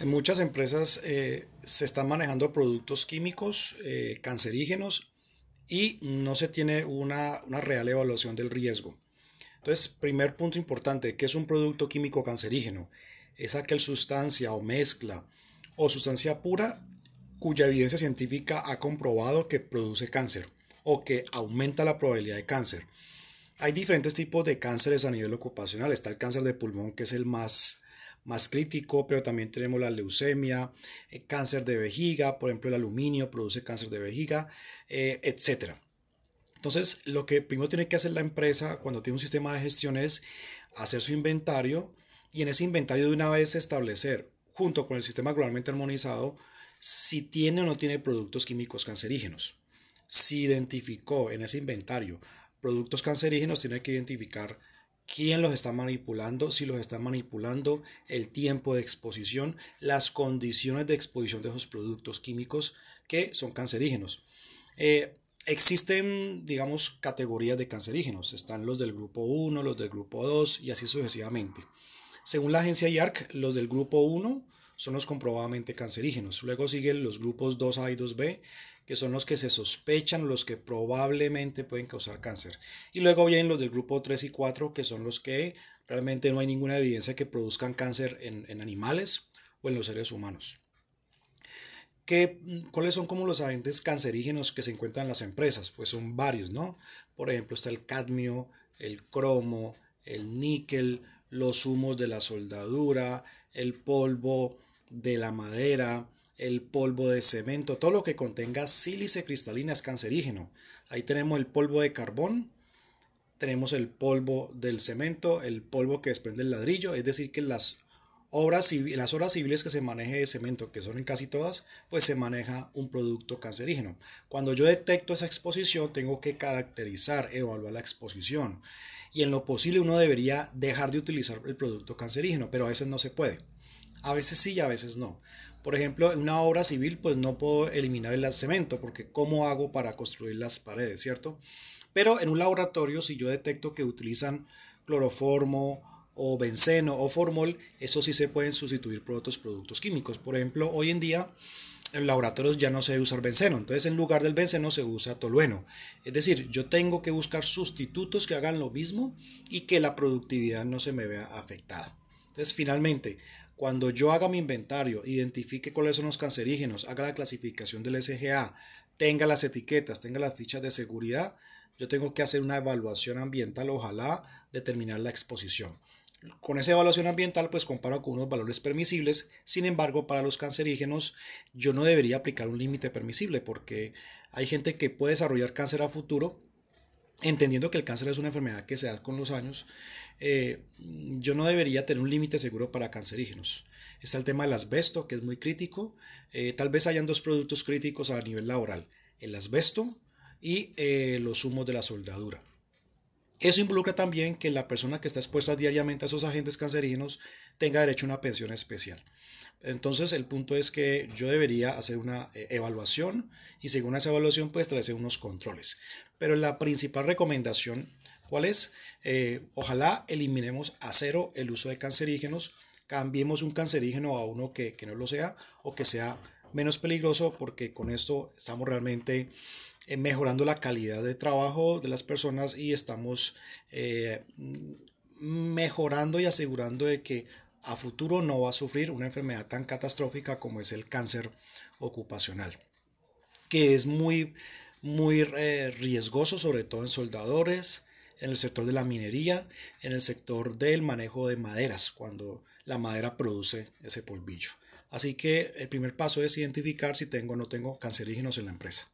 En muchas empresas eh, se están manejando productos químicos eh, cancerígenos y no se tiene una, una, real evaluación del riesgo. Entonces, primer punto importante, ¿qué es un producto químico cancerígeno? Es aquel sustancia o mezcla o sustancia pura cuya evidencia científica ha comprobado que produce cáncer o que aumenta la probabilidad de cáncer. Hay diferentes tipos de cánceres a nivel ocupacional. Está el cáncer de pulmón, que es el más más crítico, pero también tenemos la leucemia, eh, cáncer de vejiga, por ejemplo el aluminio produce cáncer de vejiga, eh, etc. Entonces, lo que primero tiene que hacer la empresa cuando tiene un sistema de gestión es hacer su inventario y en ese inventario de una vez establecer, junto con el sistema globalmente armonizado, si tiene o no tiene productos químicos cancerígenos. Si identificó en ese inventario productos cancerígenos, tiene que identificar quién los está manipulando, si los está manipulando, el tiempo de exposición, las condiciones de exposición de esos productos químicos que son cancerígenos. Eh, existen, digamos, categorías de cancerígenos. Están los del grupo 1, los del grupo 2 y así sucesivamente. Según la agencia IARC, los del grupo 1 son los comprobadamente cancerígenos. Luego siguen los grupos 2A y 2B que son los que se sospechan, los que probablemente pueden causar cáncer. Y luego vienen los del grupo 3 y 4, que son los que realmente no hay ninguna evidencia que produzcan cáncer en, animales o en los seres humanos. ¿Cuáles son como los agentes cancerígenos que se encuentran en las empresas? Pues son varios, ¿no? Por ejemplo, está el cadmio, el cromo, el níquel, los humos de la soldadura, el polvo de la madera, el polvo de cemento, todo lo que contenga sílice cristalina es cancerígeno. Ahí tenemos el polvo de carbón, tenemos el polvo del cemento, el polvo que desprende el ladrillo, es decir, que las obras, las civiles que se maneje de cemento, que son en casi todas, pues se maneja un producto cancerígeno. Cuando yo detecto esa exposición, tengo que caracterizar, evaluar la exposición. Y en lo posible uno debería dejar de utilizar el producto cancerígeno, pero a veces no se puede. A veces sí y a veces no. Por ejemplo, en una obra civil, pues no puedo eliminar el cemento, porque ¿cómo hago para construir las paredes, cierto? Pero en un laboratorio, si yo detecto que utilizan cloroformo o benceno o formol, eso sí se pueden sustituir por otros productos químicos. Por ejemplo, hoy en día en laboratorios ya no se usa usar benceno, entonces en lugar del benceno se usa tolueno. Es decir, yo tengo que buscar sustitutos que hagan lo mismo y que la productividad no se me vea afectada. Entonces, finalmente, cuando yo haga mi inventario, identifique cuáles son los cancerígenos, haga la clasificación del SGA, tenga las etiquetas, tenga las fichas de seguridad, yo tengo que hacer una evaluación ambiental, ojalá determinar la exposición. Con esa evaluación ambiental, pues comparo con unos valores permisibles. Sin embargo, para los cancerígenos, yo no debería aplicar un límite permisible porque hay gente que puede desarrollar cáncer a futuro entendiendo que el cáncer es una enfermedad que se da con los años, eh, yo no debería tener un límite seguro para cancerígenos. Está el tema del asbesto, que es muy crítico. Eh, tal vez hayan dos productos críticos a nivel laboral, el asbesto y eh, los humos de la soldadura. Eso involucra también que la persona que está expuesta diariamente a esos agentes cancerígenos tenga derecho a una pensión especial. Entonces el punto es que yo debería hacer una evaluación y según esa evaluación pues traerse unos controles. Pero la principal recomendación, ¿cuál es? Eh, ojalá eliminemos a cero el uso de cancerígenos, cambiemos un cancerígeno a uno que, no lo sea o que sea menos peligroso porque con esto estamos realmente eh, mejorando la calidad de trabajo de las personas y estamos eh, mejorando y asegurando de que a futuro no va a sufrir una enfermedad tan catastrófica como es el cáncer ocupacional, que es muy muy eh, riesgoso, sobre todo en soldadores, en el sector de la minería, en el sector del manejo de maderas, cuando la madera produce ese polvillo. Así que el primer paso es identificar si tengo o no tengo cancerígenos en la empresa.